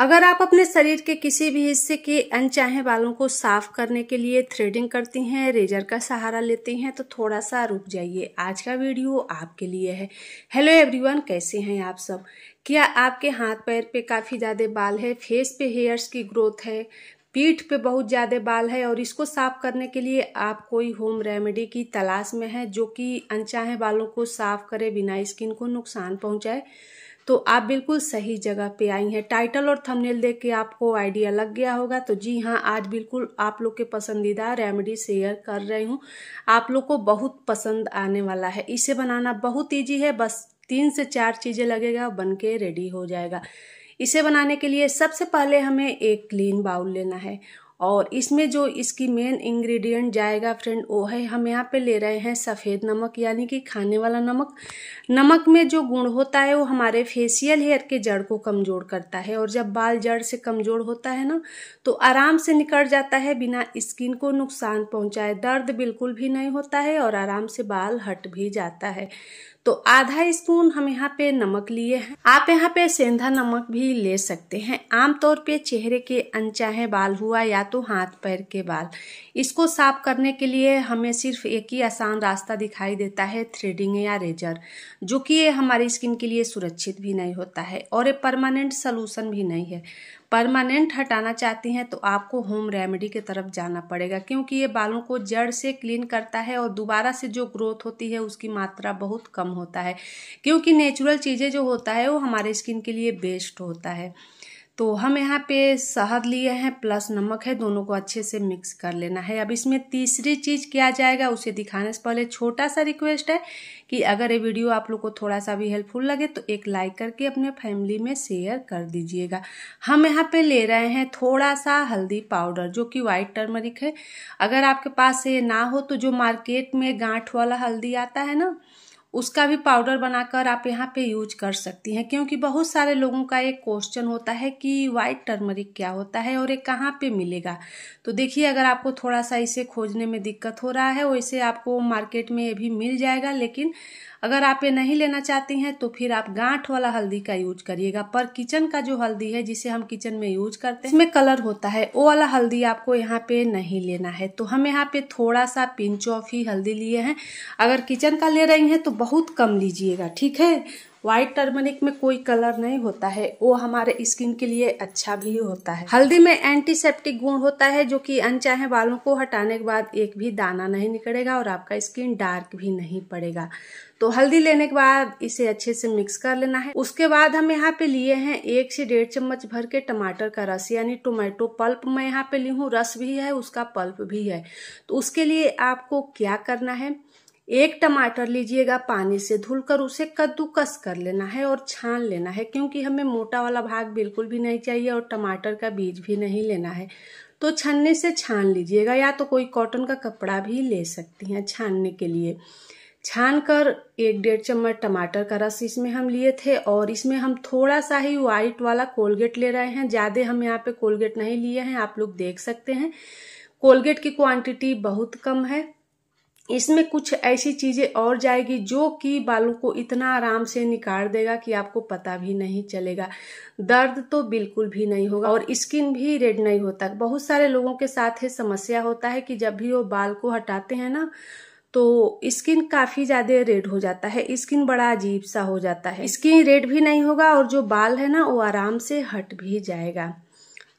अगर आप अपने शरीर के किसी भी हिस्से के अनचाहे बालों को साफ करने के लिए थ्रेडिंग करती हैं रेजर का सहारा लेती हैं तो थोड़ा सा रुक जाइए आज का वीडियो आपके लिए है हेलो एवरीवन कैसे हैं आप सब क्या आपके हाथ पैर पे काफ़ी ज़्यादा बाल है फेस पे हेयर्स की ग्रोथ है पीठ पे बहुत ज़्यादा बाल है और इसको साफ करने के लिए आप कोई होम रेमेडी की तलाश में है जो कि अनचाहे बालों को साफ करे बिना स्किन को नुकसान पहुँचाए तो आप बिल्कुल सही जगह पे आई हैं टाइटल और थंबनेल देख के आपको आइडिया लग गया होगा तो जी हाँ आज बिल्कुल आप लोग के पसंदीदा रेमेडी शेयर कर रही हूँ आप लोग को बहुत पसंद आने वाला है इसे बनाना बहुत ईजी है बस तीन से चार चीज़ें लगेगा बन के रेडी हो जाएगा इसे बनाने के लिए सबसे पहले हमें एक क्लीन बाउल लेना है और इसमें जो इसकी मेन इंग्रेडिएंट जाएगा फ्रेंड वो है हम यहाँ पे ले रहे हैं सफ़ेद नमक यानी कि खाने वाला नमक नमक में जो गुण होता है वो हमारे फेशियल हेयर के जड़ को कमज़ोर करता है और जब बाल जड़ से कमज़ोर होता है ना तो आराम से निकल जाता है बिना स्किन को नुकसान पहुँचाए दर्द बिल्कुल भी नहीं होता है और आराम से बाल हट भी जाता है तो आधा स्पून हम यहाँ पे नमक लिए हैं आप यहाँ पे सेंधा नमक भी ले सकते हैं आमतौर पे चेहरे के अनचाहे बाल हुआ या तो हाथ पैर के बाल इसको साफ करने के लिए हमें सिर्फ एक ही आसान रास्ता दिखाई देता है थ्रेडिंग या रेजर जो कि ये हमारी स्किन के लिए सुरक्षित भी नहीं होता है और ये परमानेंट सोलूशन भी नहीं है परमानेंट हटाना चाहती हैं तो आपको होम रेमेडी की तरफ जाना पड़ेगा क्योंकि ये बालों को जड़ से क्लीन करता है और दोबारा से जो ग्रोथ होती है उसकी मात्रा बहुत कम होता है क्योंकि नेचुरल चीज़ें जो होता है वो हमारे स्किन के लिए बेस्ट होता है तो हम यहाँ पे शहद लिए हैं प्लस नमक है दोनों को अच्छे से मिक्स कर लेना है अब इसमें तीसरी चीज़ क्या जाएगा उसे दिखाने से पहले छोटा सा रिक्वेस्ट है कि अगर ये वीडियो आप लोग को थोड़ा सा भी हेल्पफुल लगे तो एक लाइक करके अपने फैमिली में शेयर कर दीजिएगा हम यहाँ पे ले रहे हैं थोड़ा सा हल्दी पाउडर जो कि वाइट टर्मरिक है अगर आपके पास ये ना हो तो जो मार्केट में गांठ वाला हल्दी आता है ना उसका भी पाउडर बनाकर आप यहाँ पे यूज कर सकती हैं क्योंकि बहुत सारे लोगों का एक क्वेश्चन होता है कि वाइट टर्मरिक क्या होता है और ये कहाँ पे मिलेगा तो देखिए अगर आपको थोड़ा सा इसे खोजने में दिक्कत हो रहा है वैसे आपको मार्केट में ये भी मिल जाएगा लेकिन अगर आप ये नहीं लेना चाहती हैं तो फिर आप गांठ वाला हल्दी का यूज करिएगा पर किचन का जो हल्दी है जिसे हम किचन में यूज करते हैं इसमें कलर होता है वो वाला हल्दी आपको यहाँ पे नहीं लेना है तो हम यहाँ पे थोड़ा सा पिंच ऑफ ही हल्दी लिए हैं अगर किचन का ले रही हैं तो बहुत कम लीजिएगा ठीक है व्हाइट टर्मरिक में कोई कलर नहीं होता है वो हमारे स्किन के लिए अच्छा भी होता है हल्दी में एंटीसेप्टिक गुण होता है जो कि अनचाहे बालों को हटाने के बाद एक भी दाना नहीं निकलेगा और आपका स्किन डार्क भी नहीं पड़ेगा तो हल्दी लेने के बाद इसे अच्छे से मिक्स कर लेना है उसके बाद हम यहाँ पे लिए हैं एक से डेढ़ चम्मच भर के टमाटर का रस यानी टोमेटो पल्प मैं यहाँ पे ली हूँ रस भी है उसका पल्प भी है तो उसके लिए आपको क्या करना है एक टमाटर लीजिएगा पानी से धुलकर उसे कद्दूकस कर लेना है और छान लेना है क्योंकि हमें मोटा वाला भाग बिल्कुल भी नहीं चाहिए और टमाटर का बीज भी नहीं लेना है तो छनने से छान लीजिएगा या तो कोई कॉटन का कपड़ा भी ले सकती हैं छानने के लिए छान कर एक डेढ़ चम्मच टमाटर का रस इसमें हम लिए थे और इसमें हम थोड़ा सा ही व्हाइट वाला कोलगेट ले रहे हैं ज़्यादा हम यहाँ पे कोलगेट नहीं लिए हैं आप लोग देख सकते हैं कोलगेट की क्वांटिटी बहुत कम है इसमें कुछ ऐसी चीज़ें और जाएगी जो कि बालों को इतना आराम से निकाल देगा कि आपको पता भी नहीं चलेगा दर्द तो बिल्कुल भी नहीं होगा और स्किन भी रेड नहीं होता बहुत सारे लोगों के साथ ये समस्या होता है कि जब भी वो बाल को हटाते हैं ना तो स्किन काफ़ी ज़्यादा रेड हो जाता है स्किन बड़ा अजीब सा हो जाता है स्किन रेड भी नहीं होगा और जो बाल है ना वो आराम से हट भी जाएगा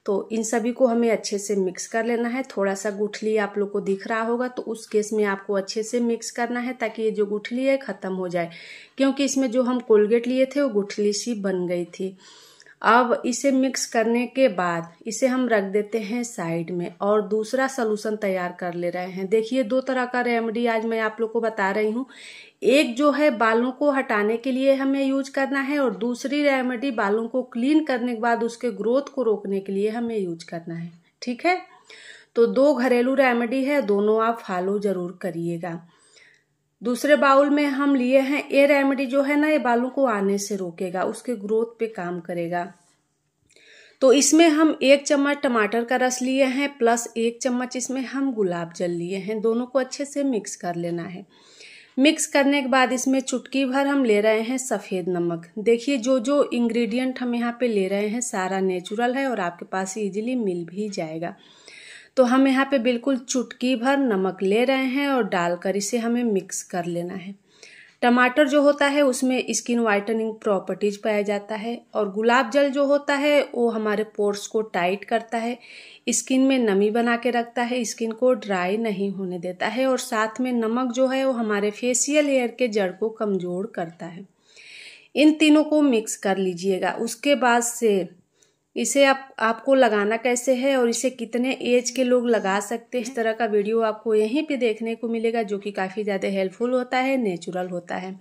तो इन सभी को हमें अच्छे से मिक्स कर लेना है थोड़ा सा गुठली आप लोग को दिख रहा होगा तो उस केस में आपको अच्छे से मिक्स करना है ताकि ये जो गुठली है ख़त्म हो जाए क्योंकि इसमें जो हम कोलगेट लिए थे वो गुठली सी बन गई थी अब इसे मिक्स करने के बाद इसे हम रख देते हैं साइड में और दूसरा सोलूशन तैयार कर ले रहे हैं देखिए दो तरह का रेमेडी आज मैं आप लोग को बता रही हूँ एक जो है बालों को हटाने के लिए हमें यूज करना है और दूसरी रेमेडी बालों को क्लीन करने के बाद उसके ग्रोथ को रोकने के लिए हमें यूज करना है ठीक है तो दो घरेलू रेमेडी है दोनों आप फॉलो जरूर करिएगा दूसरे बाउल में हम लिए हैं ये रेमेडी जो है ना ये बालों को आने से रोकेगा उसके ग्रोथ पे काम करेगा तो इसमें हम एक चम्मच टमाटर का रस लिए हैं प्लस एक चम्मच इसमें हम गुलाब जल लिए हैं दोनों को अच्छे से मिक्स कर लेना है मिक्स करने के बाद इसमें चुटकी भर हम ले रहे हैं सफ़ेद नमक देखिए जो जो इंग्रेडिएंट हम यहाँ पे ले रहे हैं सारा नेचुरल है और आपके पास इजीली मिल भी जाएगा तो हम यहाँ पे बिल्कुल चुटकी भर नमक ले रहे हैं और डालकर इसे हमें मिक्स कर लेना है टमाटर जो होता है उसमें स्किन वाइटनिंग प्रॉपर्टीज पाया जाता है और गुलाब जल जो होता है वो हमारे पोर्स को टाइट करता है स्किन में नमी बना के रखता है स्किन को ड्राई नहीं होने देता है और साथ में नमक जो है वो हमारे फेशियल हेयर के जड़ को कमज़ोर करता है इन तीनों को मिक्स कर लीजिएगा उसके बाद से इसे आप आपको लगाना कैसे है और इसे कितने एज के लोग लगा सकते हैं इस तरह का वीडियो आपको यहीं पे देखने को मिलेगा जो कि काफ़ी ज़्यादा हेल्पफुल होता है नेचुरल होता है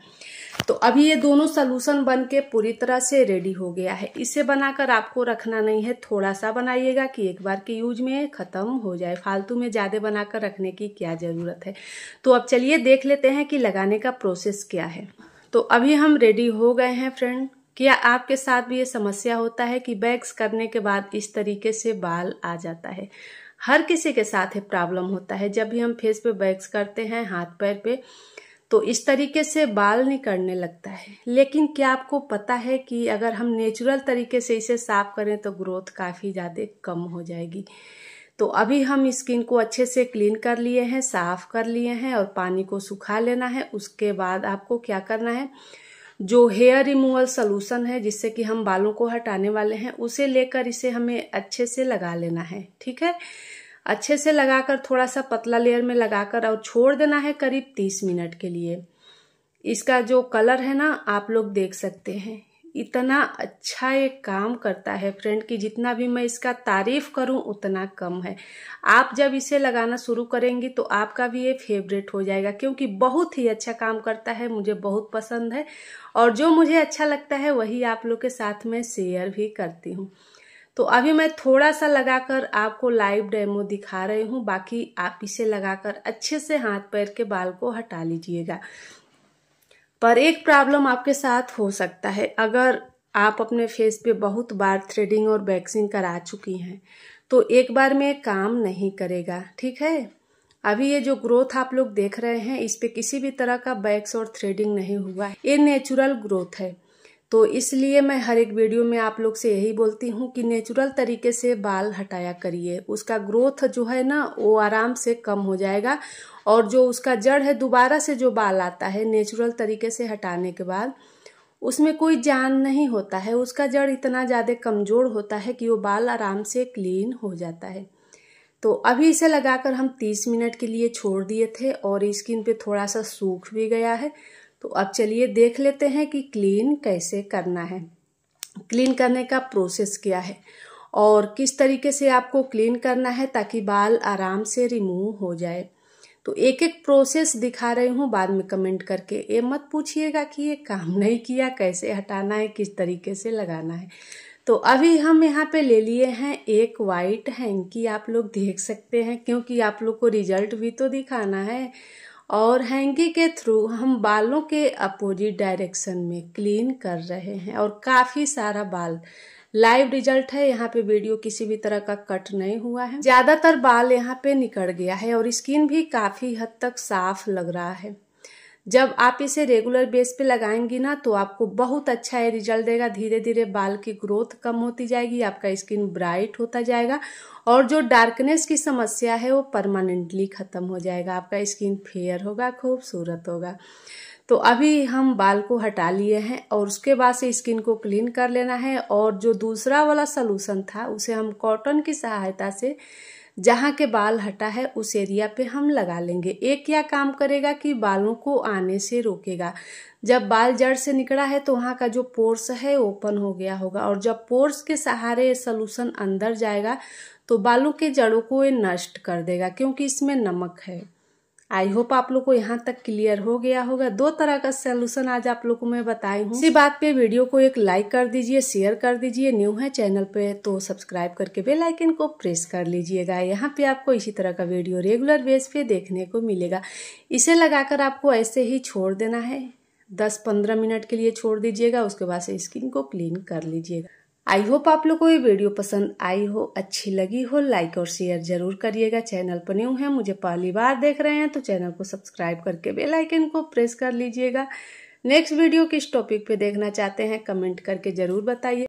तो अभी ये दोनों सलूशन बन के पूरी तरह से रेडी हो गया है इसे बनाकर आपको रखना नहीं है थोड़ा सा बनाइएगा कि एक बार के यूज में ख़त्म हो जाए फालतू में ज़्यादा बनाकर रखने की क्या ज़रूरत है तो अब चलिए देख लेते हैं कि लगाने का प्रोसेस क्या है तो अभी हम रेडी हो गए हैं फ्रेंड क्या आपके साथ भी ये समस्या होता है कि बैग्स करने के बाद इस तरीके से बाल आ जाता है हर किसी के साथ ये प्रॉब्लम होता है जब भी हम फेस पे बैग्स करते हैं हाथ पैर पे तो इस तरीके से बाल निकलने लगता है लेकिन क्या आपको पता है कि अगर हम नेचुरल तरीके से इसे साफ करें तो ग्रोथ काफ़ी ज़्यादा कम हो जाएगी तो अभी हम स्किन को अच्छे से क्लीन कर लिए हैं साफ कर लिए हैं और पानी को सुखा लेना है उसके बाद आपको क्या करना है जो हेयर रिमूवल सोलूशन है जिससे कि हम बालों को हटाने वाले हैं उसे लेकर इसे हमें अच्छे से लगा लेना है ठीक है अच्छे से लगाकर थोड़ा सा पतला लेयर में लगाकर और छोड़ देना है करीब तीस मिनट के लिए इसका जो कलर है ना आप लोग देख सकते हैं इतना अच्छा ये काम करता है फ्रेंड कि जितना भी मैं इसका तारीफ करूं उतना कम है आप जब इसे लगाना शुरू करेंगी तो आपका भी ये फेवरेट हो जाएगा क्योंकि बहुत ही अच्छा काम करता है मुझे बहुत पसंद है और जो मुझे अच्छा लगता है वही आप लोग के साथ में शेयर भी करती हूँ तो अभी मैं थोड़ा सा लगाकर आपको लाइव डेमो दिखा रही हूँ बाकी आप इसे लगाकर अच्छे से हाथ पैर के बाल को हटा लीजिएगा पर एक प्रॉब्लम आपके साथ हो सकता है अगर आप अपने फेस पे बहुत बार थ्रेडिंग और वैक्सिंग करा चुकी हैं तो एक बार में काम नहीं करेगा ठीक है अभी ये जो ग्रोथ आप लोग देख रहे हैं इस पे किसी भी तरह का बैक्स और थ्रेडिंग नहीं हुआ ये नेचुरल ग्रोथ है तो इसलिए मैं हर एक वीडियो में आप लोग से यही बोलती हूँ कि नेचुरल तरीके से बाल हटाया करिए उसका ग्रोथ जो है ना वो आराम से कम हो जाएगा और जो उसका जड़ है दोबारा से जो बाल आता है नेचुरल तरीके से हटाने के बाद उसमें कोई जान नहीं होता है उसका जड़ इतना ज़्यादा कमज़ोर होता है कि वो बाल आराम से क्लीन हो जाता है तो अभी इसे लगाकर हम 30 मिनट के लिए छोड़ दिए थे और स्किन पे थोड़ा सा सूख भी गया है तो अब चलिए देख लेते हैं कि क्लीन कैसे करना है क्लीन करने का प्रोसेस क्या है और किस तरीके से आपको क्लीन करना है ताकि बाल आराम से रिमूव हो जाए तो एक एक प्रोसेस दिखा रही हूँ बाद में कमेंट करके ये मत पूछिएगा कि ये काम नहीं किया कैसे हटाना है किस तरीके से लगाना है तो अभी हम यहाँ पे ले लिए हैं एक वाइट हैंकी आप लोग देख सकते हैं क्योंकि आप लोग को रिजल्ट भी तो दिखाना है और हैंगी के थ्रू हम बालों के अपोजिट डायरेक्शन में क्लीन कर रहे हैं और काफ़ी सारा बाल लाइव रिजल्ट है यहाँ पे वीडियो किसी भी तरह का कट नहीं हुआ है ज़्यादातर बाल यहाँ पे निकल गया है और स्किन भी काफ़ी हद तक साफ लग रहा है जब आप इसे रेगुलर बेस पे लगाएंगी ना तो आपको बहुत अच्छा ये रिजल्ट देगा धीरे धीरे बाल की ग्रोथ कम होती जाएगी आपका स्किन ब्राइट होता जाएगा और जो डार्कनेस की समस्या है वो परमानेंटली ख़त्म हो जाएगा आपका स्किन फेयर होगा खूबसूरत होगा तो अभी हम बाल को हटा लिए हैं और उसके बाद से स्किन को क्लीन कर लेना है और जो दूसरा वाला सलूशन था उसे हम कॉटन की सहायता से जहाँ के बाल हटा है उस एरिया पे हम लगा लेंगे एक क्या काम करेगा कि बालों को आने से रोकेगा जब बाल जड़ से निकला है तो वहाँ का जो पोर्स है ओपन हो गया होगा और जब पोर्स के सहारे सोलूसन अंदर जाएगा तो बालों के जड़ों को ये नष्ट कर देगा क्योंकि इसमें नमक है आई होप आप लोग को यहाँ तक क्लियर हो गया होगा दो तरह का सोल्यूशन आज आप लोग को मैं बताई हूँ इसी बात पे वीडियो को एक लाइक कर दीजिए शेयर कर दीजिए न्यू है चैनल पे तो सब्सक्राइब करके बेल आइकन को प्रेस कर लीजिएगा यहाँ पे आपको इसी तरह का वीडियो रेगुलर बेस पे देखने को मिलेगा इसे लगाकर आपको ऐसे ही छोड़ देना है दस पंद्रह मिनट के लिए छोड़ दीजिएगा उसके बाद से स्किन को क्लीन कर लीजिएगा आई होप आप लोग को ये वीडियो पसंद आई हो अच्छी लगी हो लाइक और शेयर जरूर करिएगा चैनल पर न्यू है मुझे पहली बार देख रहे हैं तो चैनल को सब्सक्राइब करके बेल आइकन को प्रेस कर लीजिएगा नेक्स्ट वीडियो किस टॉपिक पे देखना चाहते हैं कमेंट करके जरूर बताइए